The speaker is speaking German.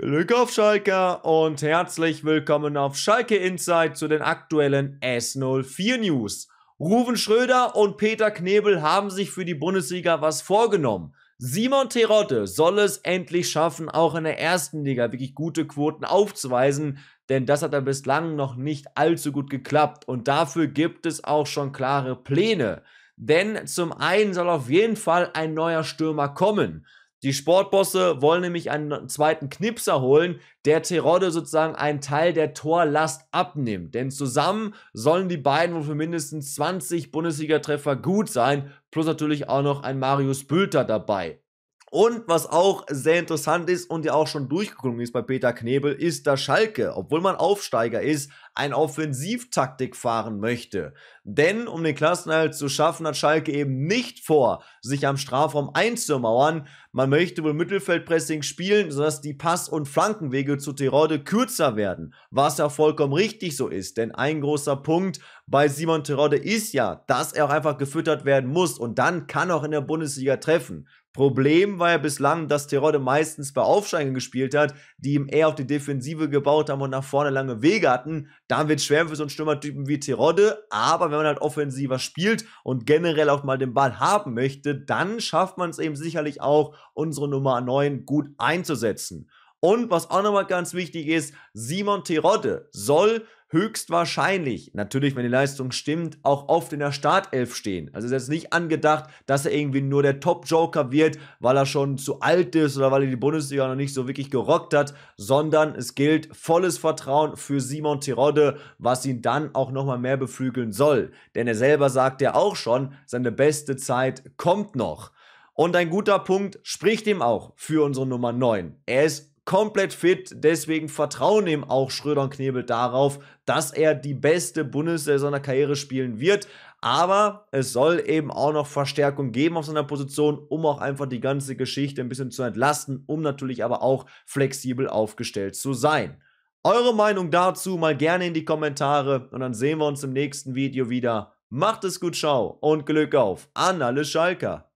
Glück auf Schalke und herzlich willkommen auf Schalke Insight zu den aktuellen S04 News. Ruven Schröder und Peter Knebel haben sich für die Bundesliga was vorgenommen. Simon Terotte soll es endlich schaffen, auch in der ersten Liga wirklich gute Quoten aufzuweisen, denn das hat er bislang noch nicht allzu gut geklappt und dafür gibt es auch schon klare Pläne. Denn zum einen soll auf jeden Fall ein neuer Stürmer kommen. Die Sportbosse wollen nämlich einen zweiten Knipser holen, der Terodde sozusagen einen Teil der Torlast abnimmt. Denn zusammen sollen die beiden wohl für mindestens 20 Bundesliga-Treffer gut sein, plus natürlich auch noch ein Marius Bülter dabei. Und was auch sehr interessant ist und ja auch schon durchgeklungen ist bei Peter Knebel, ist, dass Schalke, obwohl man Aufsteiger ist, eine Offensivtaktik fahren möchte. Denn um den Klassenerhalt zu schaffen, hat Schalke eben nicht vor, sich am Strafraum einzumauern. Man möchte wohl Mittelfeldpressing spielen, sodass die Pass- und Flankenwege zu Terode kürzer werden. Was ja vollkommen richtig so ist, denn ein großer Punkt bei Simon Terode ist ja, dass er auch einfach gefüttert werden muss und dann kann er auch in der Bundesliga treffen. Problem war ja bislang, dass Terodde meistens bei Aufsteigen gespielt hat, die ihm eher auf die Defensive gebaut haben und nach vorne lange Wege hatten. Da wird es schwer für so einen Stürmertypen wie Terodde, aber wenn man halt offensiver spielt und generell auch mal den Ball haben möchte, dann schafft man es eben sicherlich auch, unsere Nummer 9 gut einzusetzen. Und was auch nochmal ganz wichtig ist, Simon Terodde soll höchstwahrscheinlich, natürlich, wenn die Leistung stimmt, auch oft in der Startelf stehen. Also ist jetzt nicht angedacht, dass er irgendwie nur der Top-Joker wird, weil er schon zu alt ist oder weil er die Bundesliga noch nicht so wirklich gerockt hat, sondern es gilt volles Vertrauen für Simon Tirode, was ihn dann auch nochmal mehr beflügeln soll. Denn er selber sagt ja auch schon, seine beste Zeit kommt noch. Und ein guter Punkt spricht ihm auch für unsere Nummer 9. Er ist komplett fit. Deswegen vertrauen ihm auch Schröder und Knebel darauf, dass er die beste Bundesliga seiner Karriere spielen wird. Aber es soll eben auch noch Verstärkung geben auf seiner Position, um auch einfach die ganze Geschichte ein bisschen zu entlasten, um natürlich aber auch flexibel aufgestellt zu sein. Eure Meinung dazu mal gerne in die Kommentare und dann sehen wir uns im nächsten Video wieder. Macht es gut, ciao und Glück auf an alle Schalker.